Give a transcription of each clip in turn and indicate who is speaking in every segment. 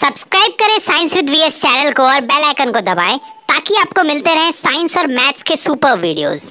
Speaker 1: subscribe करें science with VS channel को और बेल आइकन को दबाएं ताकि आपको मिलते रहें साइंस और मैथ्स के सुपर वीडियोस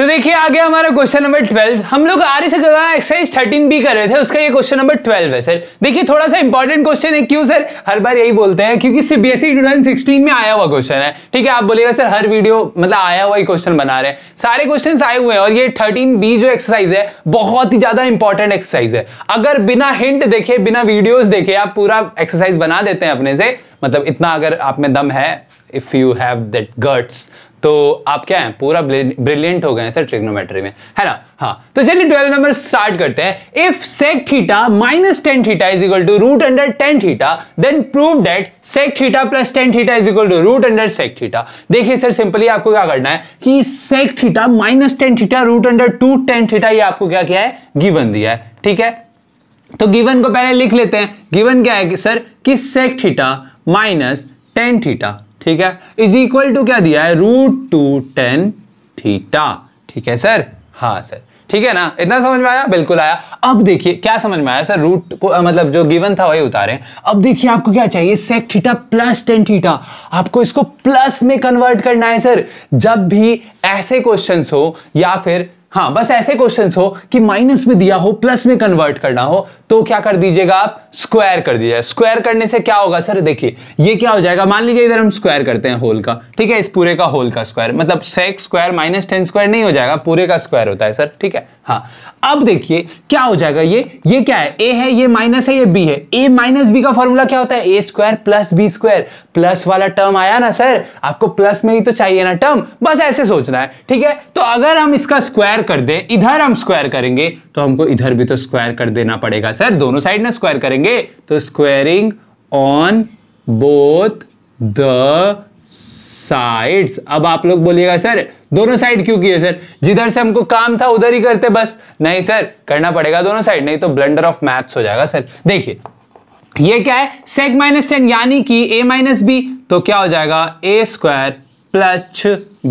Speaker 1: तो देखिए आगे हमारा क्वेश्चन नंबर ट्वेल्व हम लोग R S exercise thirteen B कर रहे थे उसका ये क्वेश्चन नंबर ट्वेल्व है सर देखिए थोड़ा सा इंपॉर्टेंट क्वेश्चन है क्यों सर हर बार यही बोलते हैं क्योंकि सीबीएसई टू e में आया हुआ क्वेश्चन है ठीक है आप बोलेगा सर हर वीडियो मतलब आया हुआ ही क्वेश्चन बना रहे हैं सारे क्वेश्चन आए हुए हैं और ये थर्टीन बी जो एक्सरसाइज है बहुत ही ज्यादा इंपॉर्टेंट एक्सरसाइज है अगर बिना हिंट देखे बिना वीडियोज देखे आप पूरा एक्सरसाइज बना देते हैं अपने से मतलब इतना अगर आप में दम है if you have that guts तो आप क्या हैं पूरा ब्रिलियंट हो गए हैं सर ट्रिग्नोमेट्री में है ना हाँ तो चलिए ट्वेल्व नंबर स्टार्ट करते हैं if sec theta minus tan theta is equal to root under tan theta then prove that sec theta plus tan theta is equal to root under sec theta देखिए sir simply आपको क्या करना है कि sec theta minus tan theta root under two tan theta ये आपको क्या किया है गिवन दिया है ठीक है तो गिवन को पहले लिख लेते हैं गिवन क्या है कि सर कि sec theta minus tan theta ठीक है इज इक्वल टू क्या दिया है रूट टू टेन थीटा ठीक है सर हाँ सर ठीक है ना इतना समझ में आया बिल्कुल आया अब देखिए क्या समझ में आया सर रूट को मतलब जो गिवन था वही उतारे अब देखिए आपको क्या चाहिए sec theta plus tan theta आपको इसको प्लस में कन्वर्ट करना है सर जब भी ऐसे क्वेश्चंस हो या फिर हाँ बस ऐसे क्वेश्चंस हो कि माइनस में दिया हो प्लस में कन्वर्ट करना हो तो क्या कर दीजिएगा आप स्क्वायर कर दीजिएगा स्क्वायर करने से क्या होगा सर देखिए ये क्या हो जाएगा मान लीजिए इधर हम स्क्वायर करते हैं होल का ठीक है इस पूरे का होल का स्क्वायर मतलब sec square minus tan square नहीं हो जाएगा पूरे का स्क्वायर होता है सर ठीक है हाँ अब देखिए क्या हो जाएगा ये ये क्या है ए है ये माइनस है ये बी है ए माइनस बी का फॉर्मूला क्या होता है A square plus B square plus वाला टर्म आया ना सर आपको प्लस में ही तो चाहिए ना टर्म बस ऐसे सोचना है ठीक है तो अगर हम इसका स्क्वायर स्क्वायर कर दें इधर हम स्क्वायर करेंगे तो हमको इधर भी तो स्क्वायर कर देना पड़ेगा सर दोनों साइड ना स्क्वायर करेंगे तो squaring on both the sides अब आप लोग बोलिएगा सर दोनों साइड क्यों किए सर जिधर से हमको काम था उधर ही करते बस नहीं सर करना पड़ेगा दोनों साइड नहीं तो ब्लेंडर ऑफ मैथ्स हो जाएगा सर देखिए ये क्या है सेक माइनस टेन यानी कि ए माइनस बी तो क्या हो जाएगा A square plus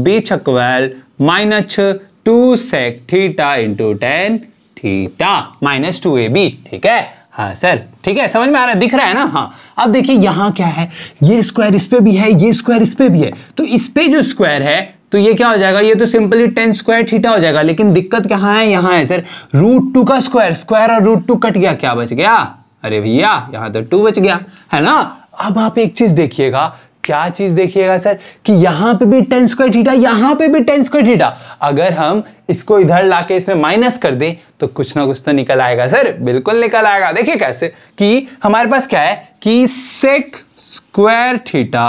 Speaker 1: B square minus two sec theta into tan theta minus two A B ठीक है हाँ सर ठीक है समझ में आ रहा है दिख रहा है ना हाँ अब देखिए यहाँ क्या है ये स्क्वायर इस पे भी है ये स्क्वायर इस पे भी है तो इस पे जो स्क्वायर है तो ये क्या हो जाएगा ये तो सिंपली टेन स्क्वायर थीटा हो जाएगा लेकिन दिक्कत कहाँ है यहाँ है सर रूट टू का स्क्वायर स्क्वायर और रूट टू कट गया क्या बच गया अरे भैया यहाँ तो टू बच गया है ना अब आप एक चीज देखिएगा क्या चीज देखिएगा सर कि यहां पे भी टेन स्क्वायर थीटा यहां पे भी टेन स्क्वायर थीटा अगर हम इसको इधर लाके इसमें माइनस कर दे तो कुछ ना कुछ तो निकल आएगा सर बिल्कुल निकल आएगा देखिए कैसे कि हमारे पास क्या है कि sec square theta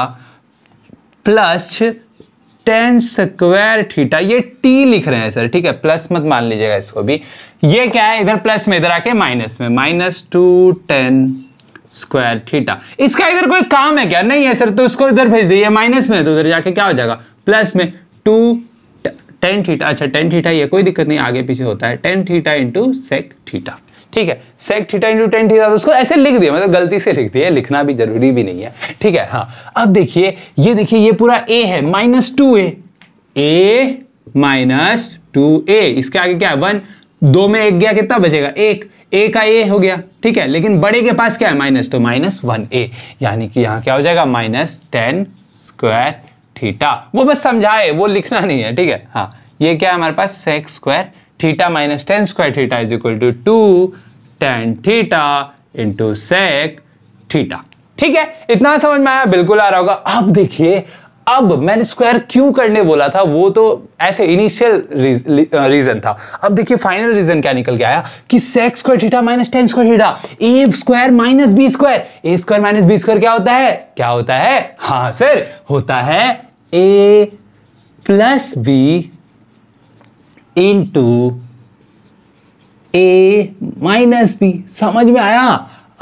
Speaker 1: plus tan square theta ये टी लिख रहे हैं सर ठीक है प्लस मत मान लीजिएगा इसको भी ये क्या है इधर प्लस में इधर आके माइनस में minus two tan square theta इसका इधर कोई काम है क्या नहीं है सर तो इसको इधर भेज दीजिए माइनस में तो उधर जाके क्या हो जाएगा प्लस में टू टेन थीटा अच्छा टेन थीटा ये कोई दिक्कत नहीं आगे पीछे होता है tan theta into sec theta ठीक है sec theta into tan theta तो उसको ऐसे लिख दिया मतलब गलती से लिख दिया लिखना भी जरूरी भी नहीं है ठीक है हाँ अब देखिए ये देखिए ये पूरा ए है minus two A A minus two A इसके आगे क्या है वन दो में एक गया कितना बचेगा एक ए का ए हो गया ठीक है लेकिन बड़े के पास क्या है माइनस तो माइनस वन ए यानी कि यहाँ क्या हो जाएगा माइनस टेन स्क्वायर थीटा वो बस समझाए वो लिखना नहीं है ठीक है हाँ ये क्या है हमारे पास sec square theta minus tan square theta is equal to two tan theta into sec theta ठीक है इतना समझ में आया बिल्कुल आ रहा होगा अब देखिए अब मैंने स्क्वायर क्यों करने बोला था वो तो ऐसे इनिशियल रीजन था अब देखिए फाइनल रीजन क्या निकल के आया कि sec square theta minus tan square theta A square minus B square A square minus B square क्या होता है क्या होता है हाँ सर होता है A plus B into A minus B समझ में आया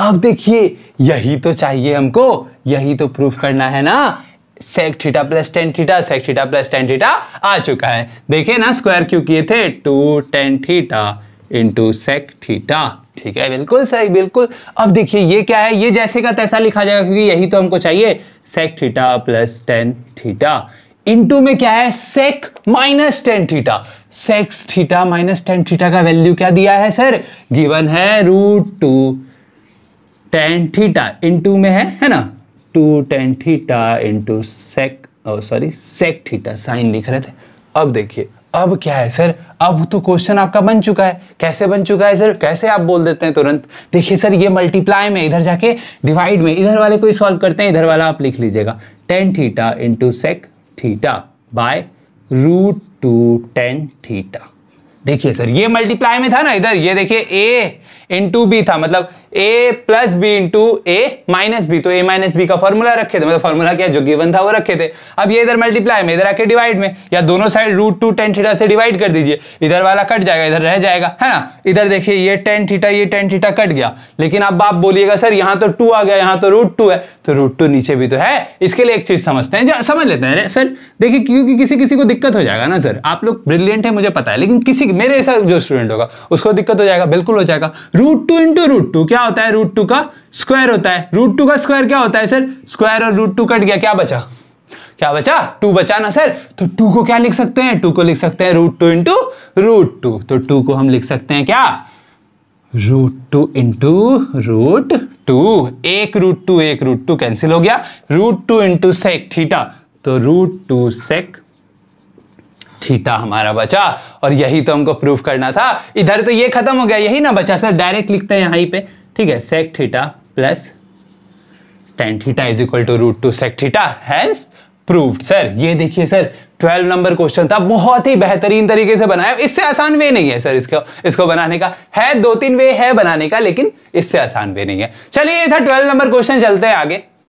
Speaker 1: अब देखिए यही तो चाहिए हमको यही तो प्रूफ करना है ना sec theta plus tan theta sec theta plus tan theta आ चुका है देखिए ना स्क्वायर क्यों किए थे two tan theta into sec theta ठीक है बिल्कुल सही बिल्कुल अब देखिए ये क्या है ये जैसे का तैसा लिखा जाएगा क्योंकि यही तो हमको चाहिए sec theta plus tan theta into में क्या है sec minus tan theta sec theta minus tan theta का वैल्यू क्या दिया है सर गिवन है root two tan theta into में है है ना two tan theta into sec sorry sec theta sine लिख रहे थे अब देखिए अब क्या है सर अब तो क्वेश्चन आपका बन चुका है कैसे बन चुका है सर कैसे आप बोल देते हैं तुरंत देखिए सर ये मल्टीप्लाई में इधर जाके डिवाइड में इधर वाले को ही सॉल्व करते हैं इधर वाला आप लिख लीजिएगा tan theta into sec theta by root two tan theta देखिए सर ये मल्टीप्लाई में था ना इधर ये देखिए ए इंटू बी था मतलब A plus B into A minus B तो ए माइनस बी का फॉर्मूला रखे थे मतलब फॉर्मूला क्या जो गिवन था वो रखे थे अब ये इधर मल्टीप्लाई में इधर आके डिवाइड में या दोनों side root two tan theta से डिवाइड कर दीजिए इधर वाला कट जाएगा इधर रह जाएगा है ना इधर देखिए ये टेन थीटा ये टेन थीटा कट गया लेकिन अब आप बोलिएगा सर यहाँ तो टू आ गया यहाँ तो रूट टू है तो रूट टू नीचे भी तो है इसके लिए एक चीज समझते हैं समझ लेते हैं सर देखिए क्योंकि किसी किसी को दिक्कत हो जाएगा ना सर आप लोग ब्रिलियंट है मुझे पता है लेकिन किसी मेरे ऐसा जो स्टूडेंट होगा उसको दिक्कत हो जाएगा बिल्कुल हो जाएगा root two into root two क्या क्या होता है रूट टू का स्क्वायर होता है रूट टू का स्क्वायर क्या होता है सर स्क्वायर और रूट टू कट गया क्या बचा क्या बचा टू बचा ना सर तो टू को क्या लिख सकते हैं टू को लिख सकते हैं root two into root two तो टू को हम लिख सकते हैं क्या root two into root two एक रूट टू एक रूट टू कैंसिल हो गया root two into sec theta तो रूट टू सेक थीटा हमारा बचा और यही तो हमको प्रूफ करना था इधर तो ये खत्म हो गया यही ना बचा सर डायरेक्ट लिखते हैं यहीं पे ठीक है sec theta plus tan theta is equal to root two sec theta hence proved sir ये देखिए सर 12 नंबर क्वेश्चन था बहुत ही बेहतरीन तरीके से बनाया इससे आसान वे नहीं है सर इसको इसको बनाने का है दो तीन वे है बनाने का लेकिन इससे आसान वे नहीं है चलिए ये था 12 नंबर क्वेश्चन चलते हैं आगे